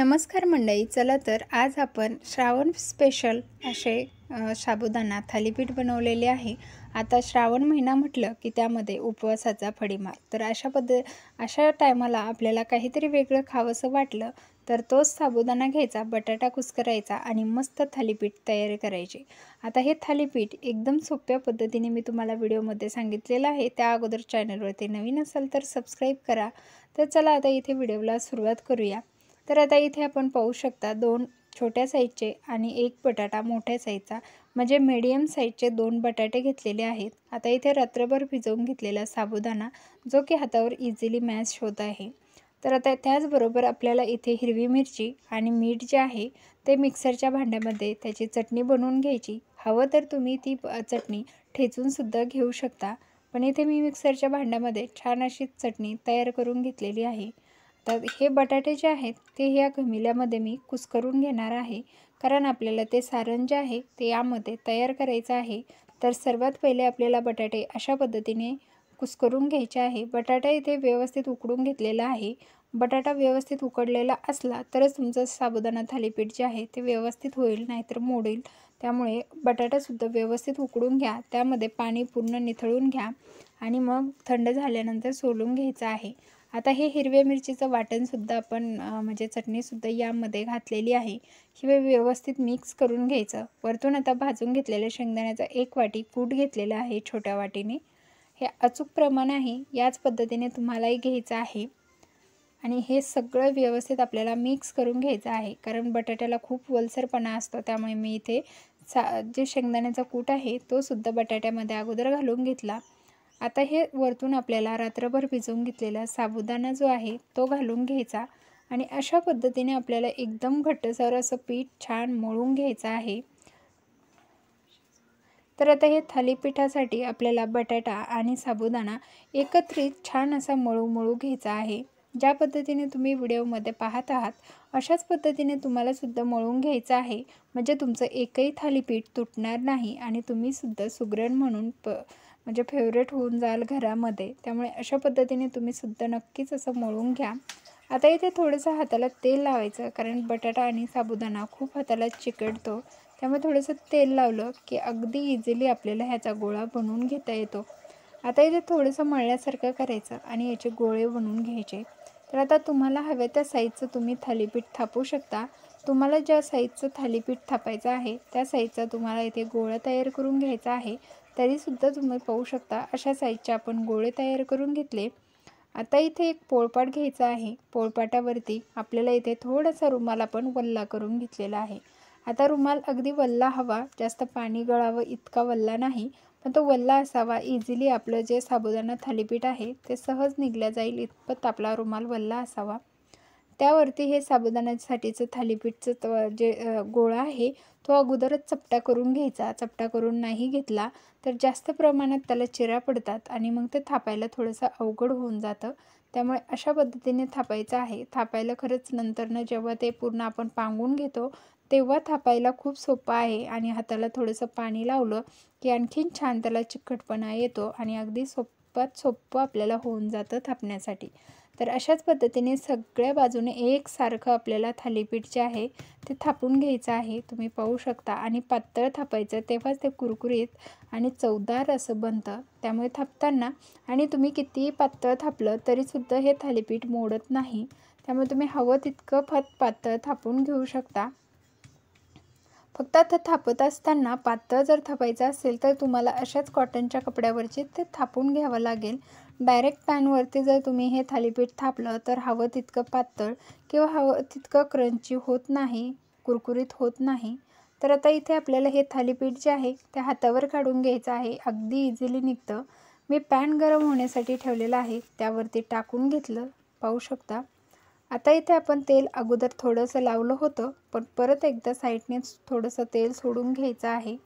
नमस्कार मंडळी चला तर आज आपण श्रावण स्पेशल असे साबुदाणा थालीपीठ बनवलेले आहे आता श्रावण महिना म्हटलं की त्यामध्ये उपवासाचा फडीमार तर अशा पद्ध अशा टायमाला आपल्याला काहीतरी वेगळं खावंसं वाटलं तर तोच साबुदाणा घ्यायचा बटाटा कुस्करायचा आणि मस्त थालीपीठ तयार करायचे आता हे थालीपीठ एकदम सोप्या पद्धतीने मी तुम्हाला व्हिडिओमध्ये सांगितलेलं आहे त्या अगोदर चॅनलवरती नवीन असाल तर सबस्क्राईब करा तर चला आता इथे व्हिडिओला सुरुवात करूया तर आता इथे आपण पाहू शकता दोन छोट्या साईजचे आणि एक बटाटा मोठ्या साईजचा म्हणजे मीडियम साईजचे दोन बटाटे घेतलेले आहेत आता इथे रात्रभर भिजवून घेतलेला साबुदाणा जो की हातावर इझिली मॅश होत आहे तर आता त्याचबरोबर आपल्याला इथे हिरवी मिरची आणि मीठ जे आहे ते मिक्सरच्या भांड्यामध्ये त्याची चटणी बनवून घ्यायची हवं तर तुम्ही ती चटणी ठेचूनसुद्धा घेऊ शकता पण इथे मी मिक्सरच्या भांड्यामध्ये छान अशी चटणी तयार करून घेतलेली आहे तर हे बटाटे जे आहेत ते ह्या घमिल्यामध्ये मी कुस्करून घेणार आहे कारण आपल्याला ते सारण जे आहे ते यामध्ये तयार करायचं आहे तर सर्वात पहिले आपल्याला बटाटे अशा पद्धतीने कुस्करून घ्यायचे आहे बटाटा इथे व्यवस्थित उकडून घेतलेला आहे बटाटा व्यवस्थित उकडलेला असला तरच तुमचं साबुदाना थालीपीठ जे आहे ते व्यवस्थित होईल नाहीतर मोडेल त्यामुळे बटाटासुद्धा व्यवस्थित उकडून घ्या त्यामध्ये पाणी पूर्ण निथळून घ्या आणि मग थंड झाल्यानंतर सोलून घ्यायचं आहे आता हे हिरव्या मिरचीचं वाटणसुद्धा आपण म्हणजे चटणीसुद्धा यामध्ये घातलेली आहे हे व्यवस्थित मिक्स करून घ्यायचं वरतून आता भाजून घेतलेल्या शेंगदाण्याचा एक वाटी कूट घेतलेला आहे छोट्या वाटीने हे अचूक प्रमाण आहे याच पद्धतीने तुम्हालाही घ्यायचं आहे आणि हे सगळं व्यवस्थित आपल्याला मिक्स करून घ्यायचं आहे कारण बटाट्याला खूप वलसरपणा असतो त्यामुळे मी इथे सा जे शेंगदाण्याचा कूट आहे तो सुद्धा बटाट्यामध्ये अगोदर घालून घेतला आता हे वरतून आपल्याला रात्रभर भिजवून घेतलेला साबुदाणा जो आहे तो घालून घ्यायचा आणि अशा पद्धतीने आपल्याला एकदम घट्टसर असं पीठ छान मळून घ्यायचं आहे तर आता हे थालीपीठासाठी आपल्याला बटाटा आणि साबुदाणा एकत्रित छान असा मळू मळू घ्यायचा आहे ज्या पद्धतीने तुम्ही व्हिडिओमध्ये पाहत आहात अशाच पद्धतीने तुम्हालासुद्धा मळून घ्यायचं आहे म्हणजे तुमचं एकही थालीपीठ तुटणार नाही आणि तुम्हीसुद्धा सुग्रण म्हणून प म्हणजे फेवरेट होऊन जाल घरामध्ये त्यामुळे अशा पद्धतीने तुम्ही सुद्धा नक्कीच असं मळून घ्या आता इथे थोडंसं हाताला तेल लावायचं कारण बटाटा आणि साबुदाणा खूप हाताला चिकटतो त्यामुळे थोडंसं तेल लावलं की अगदी इझिली आपल्याला ह्याचा गोळा बनवून घेता येतो आता इथे थोडंसं मळल्यासारखं करायचं आणि याचे गोळे बनवून घ्यायचे तर आता तुम्हाला हव्या त्या साईजचं तुम्ही थालीपीठ थापू शकता तुम्हाला ज्या साईजचं थालीपीठ थापायचं आहे त्या साईजचा तुम्हाला इथे गोळा तयार करून घ्यायचा आहे तरीसुद्धा तुम्ही पाहू शकता अशा साईजचे आपण गोळे तयार करून घेतले आता इथे एक पोळपाट घ्यायचा आहे पोळपाटावरती आपल्याला इथे थोडासा रुमाल आपण वल्ला करून घेतलेला आहे आता रुमाल अगदी वल्ला हवा जास्त पाणी गळावं इतका वल्ला नाही पण तो वल्ला असावा इझिली आपलं जे साबुदाणा थालीपीठ आहे ते सहज निघल्या जाईल इतपत आपला रुमाल वल्ला असावा त्यावरती हे साबुदाण्यासाठीचं थालीपीठचं त जे गोळा आहे तो अगोदरच चपटा करून घ्यायचा चपटा करून नाही घेतला तर जास्त प्रमाणात त्याला चिरा पडतात आणि मग ते थापायला थोडंसं अवघड होऊन जातं त्यामुळे अशा पद्धतीने थापायचं आहे थापायला खरंच नंतरनं जेव्हा ते पूर्ण आपण पांगून घेतो तेव्हा थापायला खूप सोपं आहे आणि हाताला थोडंसं पाणी लावलं की आणखीन छान त्याला चिकटपणा येतो आणि अगदी सोप्पात सोपं आपल्याला होऊन जातं थापण्यासाठी तर अशाच पद्धतीने सगळ्या बाजूने एकसारखं आपल्याला थालीपीठ जे आहे ते थापून घ्यायचं आहे तुम्ही पाहू शकता आणि पातळ थापायचं तेव्हाच ते कुरकुरीत आणि चवदार असं बनतं त्यामुळे थापताना आणि तुम्ही कितीही पातळ थापलं तरीसुद्धा हे थालीपीठ मोडत नाही त्यामुळे तुम्ही हवं तितकं फत पातळ थापून घेऊ शकता फक्त आता थापत असताना पातळ जर थापायचं असेल तर तुम्हाला अशाच कॉटनच्या कपड्यावरची ते थापून घ्यावं लागेल डायरेक्ट पॅनवरती जर तुम्ही हे थालीपीठ थापलं तर हवं तितकं पातळ किंवा हवं तितकं क्रंची होत नाही कुरकुरीत होत नाही तर आता इथे आपल्याला हे थालीपीठ जे आहे ते हातावर काढून घ्यायचं आहे अगदी इझिली निघतं मी पॅन गरम होण्यासाठी ठेवलेलं आहे त्यावरती टाकून घेतलं पाहू शकता आता इथे आपण तेल अगोदर थोडंसं लावलं होतं पण परत एकदा साईडने थोडंसं तेल सोडून घ्यायचं आहे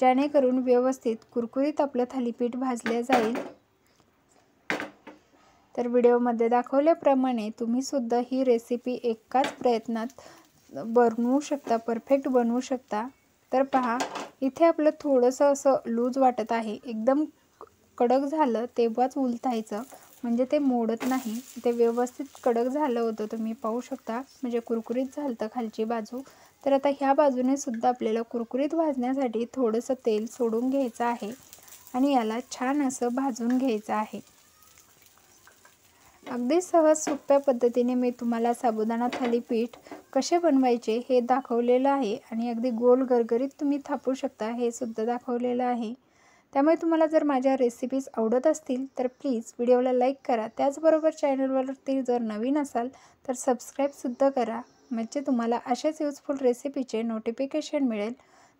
जेणेकरून व्यवस्थित कुरकुरीत आपलं थालीपीठ भाजले जाईल तर व्हिडिओमध्ये दाखवल्याप्रमाणे तुम्हीसुद्धा ही रेसिपी एकाच प्रयत्नात बनवू शकता परफेक्ट बनवू शकता तर पहा इथे आपलं थोडंसं असं लूज वाटत आहे एकदम कडक झालं तेव्हाच उलतायचं म्हणजे ते मोडत नाही ते व्यवस्थित कडक झालं होतं तुम्ही पाहू शकता म्हणजे कुरकुरीत झालं तर खालची बाजू तर आता ह्या बाजूने सुद्धा आपल्याला कुरकुरीत भाजण्यासाठी थोडंसं तेल सोडून घ्यायचं आहे आणि याला छान असं भाजून घ्यायचं आहे अगदी सहज सोप्या पद्धतीने मी तुम्हाला साबुदाणा थालीपीठ कसे बनवायचे हे दाखवलेलं आहे आणि अगदी गोल गरगरीत तुम्ही थापू शकता हे सुद्धा दाखवलेलं आहे त्यामुळे तुम्हाला जर माझ्या रेसिपीज आवडत असतील तर प्लीज व्हिडिओला लाईक करा त्याचबरोबर चॅनलवरती जर नवीन असाल तर सबस्क्राईबसुद्धा करा म्हणजे तुम्हाला अशाच युजफुल रेसिपीचे नोटिफिकेशन मिळेल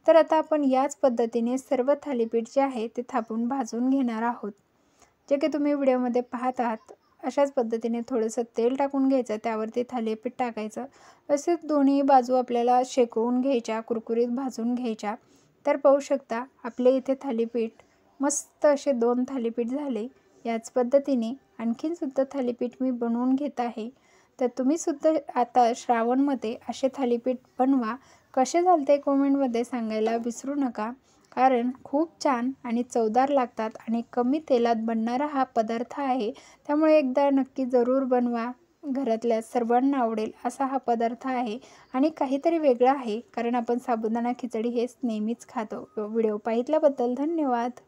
तर आता आपण याच पद्धतीने सर्व थालीपीठ जे आहे ते थापून भाजून घेणार आहोत जे की तुम्ही व्हिडिओमध्ये पाहत आहात अशाच पद्धतीने थोडंसं तेल टाकून घ्यायचं त्यावरती थालीपीठ टाकायचं तसेच दोन्ही बाजू आपल्याला शेकवून घ्यायच्या कुरकुरीत भाजून घ्यायच्या तर पाहू शकता आपले इथे थालीपीठ मस्त असे दोन थालीपीठ झाले याच पद्धतीने आणखीनसुद्धा थालीपीठ मी बनवून घेत आहे तर तुम्हीसुद्धा आता श्रावणमध्ये असे थालीपीठ बनवा कसे ते कॉमेंटमध्ये सांगायला विसरू नका कारण खूप छान आणि चवदार लागतात आणि कमी तेलात बनणारा हा पदार्थ आहे त्यामुळे एकदा नक्की जरूर बनवा घरातल्या सर्वांना आवडेल असा हा पदार्थ आहे आणि काहीतरी वेगळा आहे कारण आपण साबुदाणा खिचडी हेच नेहमीच खातो व्हिडिओ पाहितल्याबद्दल धन्यवाद